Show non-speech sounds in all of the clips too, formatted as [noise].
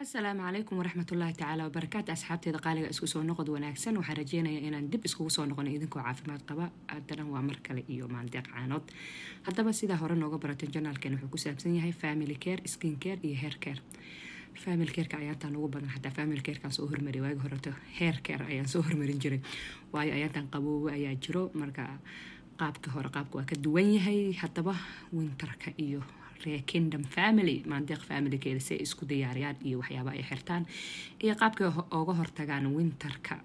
asalaamu calaykum waraxmatullaahi tacaala wabarakaatu asxaabteeda qaaliga isku soo noqod wanaagsan waxaan rajeynaya inaan dib iskugu soo noqono idinkoo caafimaad qaba haddana waa mar kale iyo maandeeq haddaba sidaa hore nooga baratan janaalkeen wuxuu ku saabsan yahay family care skin care iyo heer care famil keerka ayaantan ugu badan xataa famil keerkaan soo hormariy waagi horeto heer keer ayaan soo hormarin jiray waayo ayaantan qaboowe ayaa jiro marka qaabka hore qaabka waa ka duwan yahay haddaba wintarka iyo reer kingdom family maandeeq familigeeda si ay isku diyaariyaan iyo waxyaaba ay xirtaan iyo qaabkay uga hortagaan winterka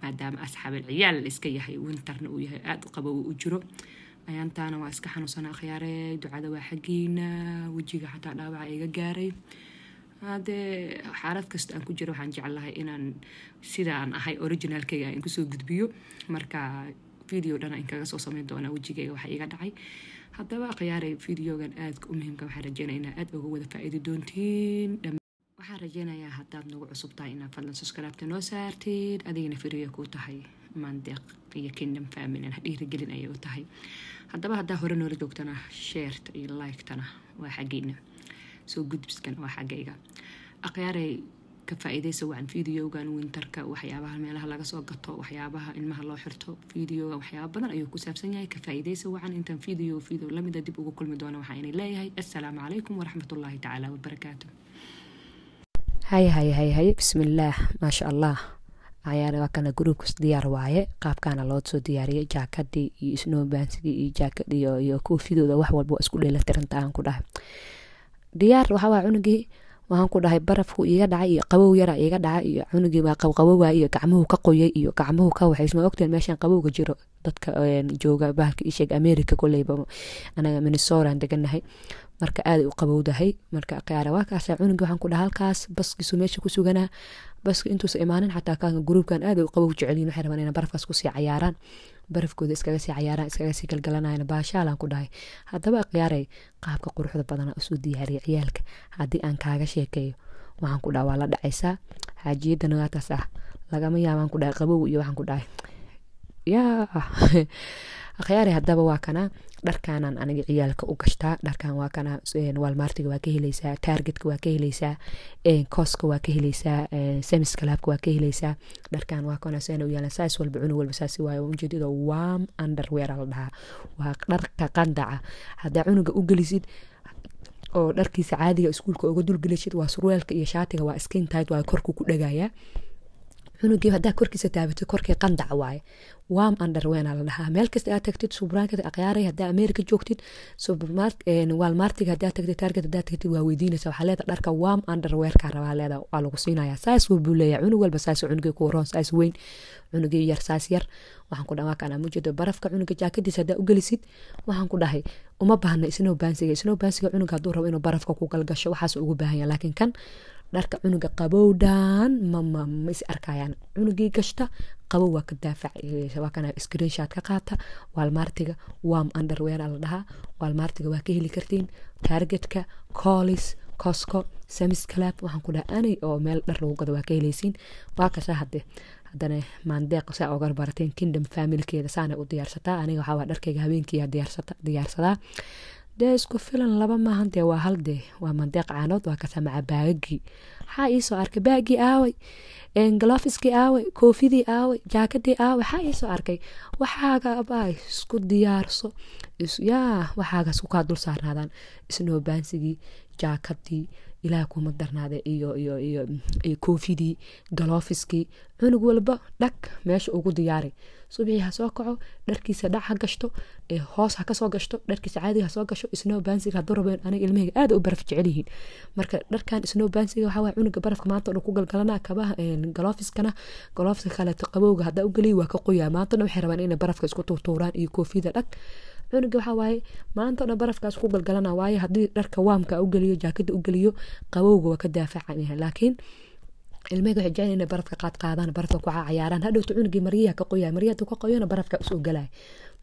maadaama asxaabil ciyaal iska yahay winterna uu yahay aada u qabow u jiro ayaantaana waa iska xanuunsana akhyaare ducada waa xaggiina wejiga xataa dhaawaca iga gaaray hadee xaalad kasta aan ku jiro waxaan jeclahay inaan sidaan ahay originalkeyga aan kusoo gudbiyo marka video dhana in kaga soo sameyn doonaa wejigeyga waxa iga dhacay haddaba khiyaaray videogan aadka u muhiimka waxaan rajeynaya inaa aada uga wada faa-iidi doontiin waxaan rajeynayaa haddaad nagu cusub tahay inaad fadlan subscribeka noo saartid adigana firiya kuu tahay mandeeq iyo kingdom family ha dhiirigelin ayay u tahay haddaba haddaa hore noola joogtana sheerta iyo like waa xaggiina soo gudbiskan waa xaggayga akhyaaray ka faa-iideysa wacan videogan wintarka waxyaabaha meelaha lagasoo gato waxyaabaha ilmaha loo xirto videoga waxyaaba badan ayuu ku saabsan yahay ka faa wacan intaan video video lamida dib uga kulmi doono waxaa inay leeyahay assalaamu calaykum waraxmatullaahi tacaala wabarakaatu hay hay hay hay bismillaah maasha allah ayaanaa kana gruubkas diyaar waaye qaabkaana loo soo diyaariyay jaakadii iyo snowbansigii iyo jaakadii iyo koofidooda wax walba isku dheelatirantaaan ku dhahay diyaar waxawaa cunugii waxaan ku dhahay barafku iga dhacay iyo qabow yara iga dhaca iyo cunugii baa qabqabowa iyo gacmuhu ka qoyay iyo gacmuhu ka waxays ma ogteen meeshaan qabowga jiro dadka jooga bahalka isheeg america koleyba anaga minnesoran deganahay marka aaday u qabowdahay marka qaara waa kaasa cunugii waxaan ku dhaha halkaas baskiisu meesha ku suganaa bas intuusa imaanin xataa ka gruubkan aada qabow jecelyihin waxay rabaan inay barafkaas kusii cayaaraan barafkooda iskaga sii cayaaraan iskaga sii galgalanayan baashaalan ku dhahay haddaba akhyaaray qaabka quruxda badana isu diyaariya ciyaalka haddii aan kaaga sheekeeyo waxaan ku dhaha waa la dhacaysaa xaajiyadda nagaataas ah lagama yaabaan ku dhahay qabow iyo waxaan ku dhahay yaa [laughs] akhyaari hadaba waa kana dharkaanaan aniga ciyaalka u gashtaa dharkaan waa kana walmartiga waa ka heleysaa taargetka waa ka heleysaa kooska waa ka heleysaa semiska waa ka heleysaa dharkaan waa kana seen u yaalan saas walba cunug walba saasi waaye ujeedada warm underweera la dhahaa waa dharka qandaca haddaa cunuga u gelisid oo dharkiisa caadiga iskuulka uga dulgelishid waa surweelka iyo shaatiga waa skintight waa korku ku dhagayaa cunugiib hadaa korkiisa taabato korkii qandac waaye wam underweena la dhahaa meel kasta aad tagtid subermarket akyaara hadaa america joogtid waalmaartiga hadaa tagtid target hadaa tagtid waa weydiinaysa waxaa leeda dharka wam underweerka rabaa leeda waa lagu siinaya saas buu leeyaa cunug walba saas cunugii kuuroon saas weyn cunugii yar saas yar waxaan ku dhamaa kana mujeedo barafka cunuga jaakadiisa hadaa ugelisid waxaan ku dhahay uma baahna isnoo baansiga isnoo baansiga cunuga haduu rabo inuu barafka ku galgasho waxaas ugu baahan laakiin kan dharka cunuga qabowdhan ma is arkayaan cunugii gashta qabow waa ka daafacwaa kana ka qaata waalmaartiga waam underweera la dhahaa waalmaartiga waa ka heli kartiin targetka collis cosco samis clab waxaan ku dhaha anay oo meel dhar lagu gado waa ka helaysiin waa kasha hadde haddana maandeeq saa ogar barateen kingdom familkeeda saana u diyaarsataa aniga waxaa dharkeyga habeenkiiyaa diyaarsadaa dee isku filan laba maahan dee waa hal dee waa mandeeq caanood waa ka samaca baagagii xaa iisoo arkay baagii aaway galofiskii aaway koofidii aaway jaakadii aaway xaa iisoo arkay waxaagabaa isku diyaarso yaa waxaaga isku kaa dul saarnaadaan isnoobaansigii jaakadii ilaah kuma darnaade iyo koofidii galofiskii cunug walba dhag meesha ugu diyaari subii hasoo kaco dharkiisa dhac ha gashto hoos ha gashto dharkiisa caadiga hasoo gasho snow bansiga haduu rabeen aniga ilmahayga aad u baraf jecelyihiin marka dharkan snow bansiga waxaa waaya cunuga barafka maanta o ku galgalana kabaha galofiskana galofiska kaleeto qabowga haddaa u geliya waa ka qoyaa maantana waxay rabaan inay barafka isku tuurtuuraan iyo koofida dhag cunuga waxaa waaye maanta o dhan barafkaas ku galgalana waaye haddii dharka waamka u jaakada u qabowga waa ka daafacaya laakiin ilmeyga waxay jecel inay barafka qaad barafka ku cayaaraan hadhowta cunugii maryaha ka qoya maryahadu ka qoyana barafka usoo galaya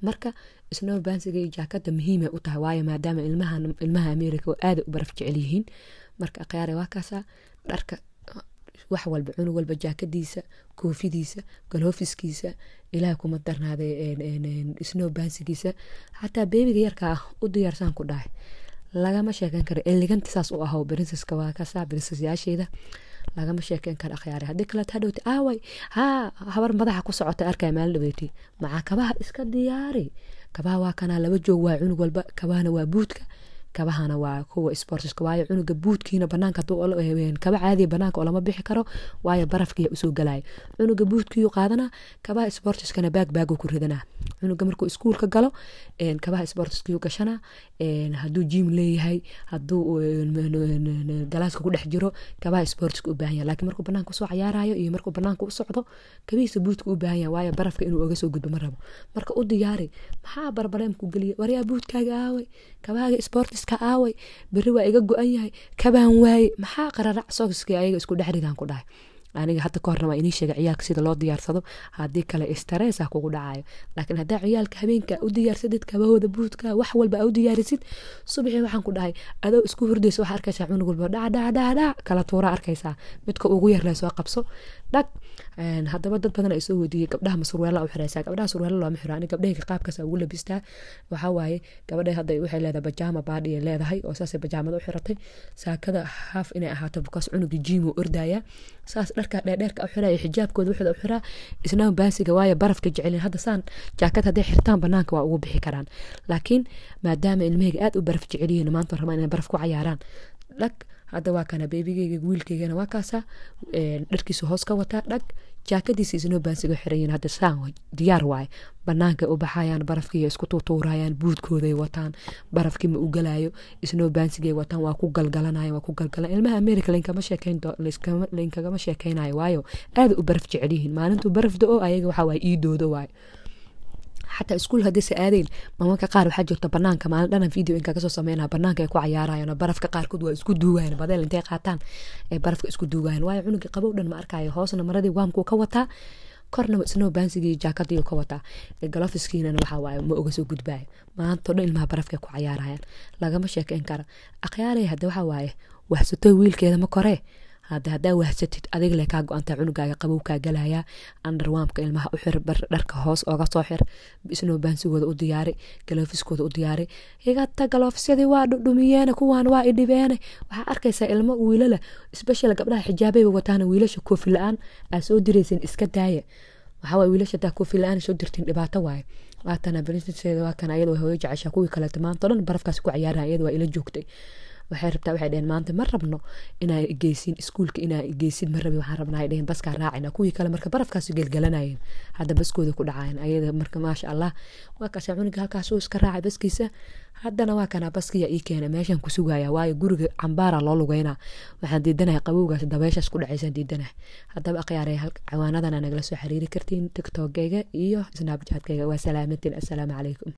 marka isnaba baansiga iyo jaakada muhiimay u tahay waayo maadaama ilmaha ameerika aaday u baraf jecel yihiin marka akhyaare waa kaasaa dharka wax walba cunug walba jaakadiisa koofidiisa galoofiskiisa ilaah kuma darnaaday isnoo baansigiisa xataa beebiga yarka ah u diyaarsaan ku dhahay lagama sheeken karo eliganta saas u aho brinseska waa kasa brinseyaasheeda lagama sheeken karo akhyaare haddii kaleet hadhowti aaway haa habar madaxa ku socota arkaya maalin dhaweyti macaa kabaha iska diyaari kabaha waa kanaa laba joog waa cunug walba kabahana waa buudka kabahana waa kuwa sportiska waayo cunuga buudkiina banaanka haduu eh, eh, kaba caadiya banaanka oo bixi karo waayo barafkiya usoo galaya cunuga buudkiyu qaadana kabaha sportiskana baagbaagu ku ridana cunuga markuu iskuulka galo kabaha sportiskiyu gashana hadduu jim leeyahay haduu galaaska ku dhex jiro kabaha sportiska u baahanya lakiin markuu banaanka usoo cayaarayo iyo markuu banaanka u kabihiisa buudka u baahanya waayo barafka inuu oga soo gudbo ma rabo marka u diyaari maxaa barbareemku geliya waryaa buudkaaga aaway kabahaaga sportis iska aaway beri waa iga go-an yahay kabaan waaye maxaa qararac sokiskii ayaga isku dhexrigaan ku dhahay aniga hadda ka horna waa inii sheegay ciyaalka sida loo diyaarsado haddii kale istareesa ah kugu dhacayo laakiin haddaa ciyaalka habeenka u diyaarsadid kabahooda buudka wax walba a u diyaarisid subaxii waxaan ku dhahay adoo isku hurdaysa waxaa arkaysaa cunug walba dhacdhacdhacdhac kala tuura arkaysaa midka ugu yar soo qabso dhag haddaba dad badan ay soo weydiiyey gabdhaha ah ma surweella u xiraysaa gabdhaha surweella looma xiro ani gabdhahayka qaabkaasa ugu labistaa waxaa waaye hadda waxay leedahay bajaama baadhi leedahay oo saasay bajaamada u xiratay saakada haaf inay ahaato bukaas cunuga jiim uu saas dharka dheedheerka xira xijaabkooda wuxuda xiraa isnaa baasiga waayo barafka jecelin hadda saan jaakad hadday xirtaan banaanka waa ugu bixi karaan laakiin maadaama ilmaheyga aad u baraf jeceliyiin maanta rabaan inay baraf ku cayaaraan dhag hadda waa kana beebigeyga wiilkeygana waa kaasa dharkiisu hoos ka wataa dhag jaakadiisa isnoo baansiga xirayiin hadda saan diyaar waaye banaanka u baxayaan barafkiiy isku tuutuurayaan buudkooday wataan barafkii ma u galaayo isnoo baansigay wataan waa ku galgalanayo waa ku galgalan ilmaha america lainkagama sheekeynayo waayo aada u baraf jecelyihiin maalintuu baraf da-o ayaga waxaa waaye ii doodo waayo xataa iskuul hadayse aadeen mamanka qaar waxaa jirta banaanka maalin dhanan video inkaa kasoo sameynaa banaanka ay ku cayaarayaan barafka qaarkood waa isku duugayan badeel intay qaataan ay barafka isku duugayan waayo cunuga qabow dhan ma arkayo hoosna maradii waamkuu ka wataa kornaba isnoo baansigii jaakadiiu ka wataa galofiskiinana waxawaaye ma oga soo gudbaayo maantao dhan ilmaha barafka ku cayaarayaan lagama sheekeyn kara akhyaaraya hadde waxawaaye waxsutoo wiilkeeda ma koree hada hadaa wahsatid adig le kaa go-antaa cunugaaga qabow kaa galayaa andarwaamka ilmaha u xir dharka hoos ooga soo xir isnoo baansigooda u diyaari galofiskooda u diyaari igata galoofsyadii waa dhudhumiyeene kuwaan waa idhibeene waxaa arkaysaa ilmo wiilala isbeshal gabdhaha xijaabayba wataana wiilasha koofi la-aan aa soo diraysin iska daaye waxaaway wiilasha hataa koofi la-aan soo dirtiin dhibaato waaye waatana baliseeda waa kan ayada hooyo jeceshaa kuwii kaleeta maanta dhan barafkaas ku cayaarahan iyada waa ila joogtay waxay rabtaa waxay dheheen maanta ma rabno inaa geysin iskuulka inaa geysin ma rabi waxaan rabnaa dheheen baskaa raacina ah, kuwii kale marka barafkaas gelgelanayeen hadda baskooda ku dhacaayan ayada marka maasha allah waa kaasa cunuga halkaasuu iska raacay baskiisa haddana waa kanaa baskiya ii keena meeshaan ku sugaya waayo guriga cambaara loo lugeynaa waxaan diidanahay qabowgaas dabeeshaas ku dhacaysan diidanahay haddaba akhyaaree cawaanadana nagala soo xiriiri kartiin tiktokgayga iyo snabjatkayga waa salaamantiin assalaamu calaykum